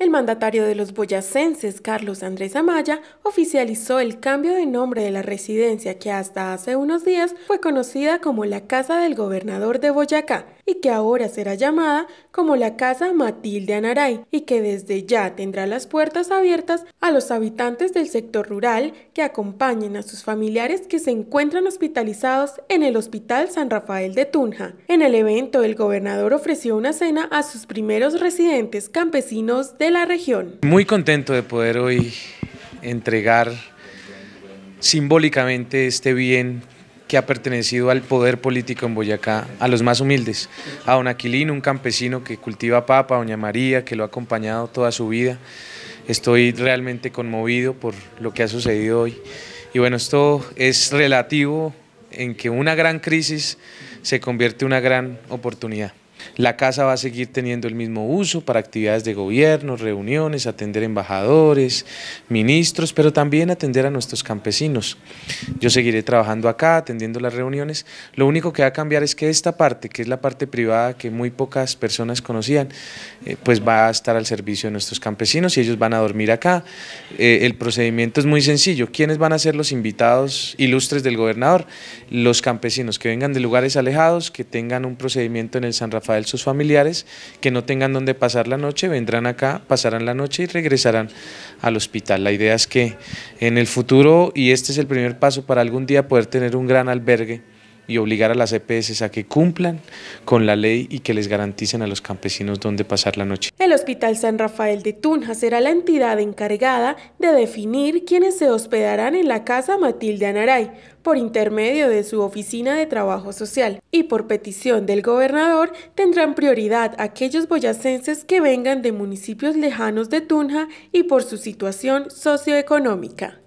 El mandatario de los boyacenses, Carlos Andrés Amaya, oficializó el cambio de nombre de la residencia que hasta hace unos días fue conocida como la Casa del Gobernador de Boyacá y que ahora será llamada como la Casa Matilde Anaray y que desde ya tendrá las puertas abiertas a los habitantes del sector rural que acompañen a sus familiares que se encuentran hospitalizados en el Hospital San Rafael de Tunja. En el evento, el gobernador ofreció una cena a sus primeros residentes campesinos de la región. Muy contento de poder hoy entregar simbólicamente este bien que ha pertenecido al poder político en Boyacá, a los más humildes, a don Aquilino, un campesino que cultiva papa, a doña María, que lo ha acompañado toda su vida. Estoy realmente conmovido por lo que ha sucedido hoy. Y bueno, esto es relativo en que una gran crisis se convierte en una gran oportunidad. La casa va a seguir teniendo el mismo uso para actividades de gobierno, reuniones, atender embajadores, ministros, pero también atender a nuestros campesinos. Yo seguiré trabajando acá, atendiendo las reuniones. Lo único que va a cambiar es que esta parte, que es la parte privada que muy pocas personas conocían, eh, pues va a estar al servicio de nuestros campesinos y ellos van a dormir acá. Eh, el procedimiento es muy sencillo. ¿Quiénes van a ser los invitados ilustres del gobernador? Los campesinos que vengan de lugares alejados, que tengan un procedimiento en el San Rafael sus familiares que no tengan donde pasar la noche, vendrán acá, pasarán la noche y regresarán al hospital. La idea es que en el futuro, y este es el primer paso para algún día poder tener un gran albergue y obligar a las EPS a que cumplan con la ley y que les garanticen a los campesinos dónde pasar la noche. El Hospital San Rafael de Tunja será la entidad encargada de definir quiénes se hospedarán en la casa Matilde Anaray por intermedio de su oficina de trabajo social y por petición del gobernador tendrán prioridad aquellos boyacenses que vengan de municipios lejanos de Tunja y por su situación socioeconómica.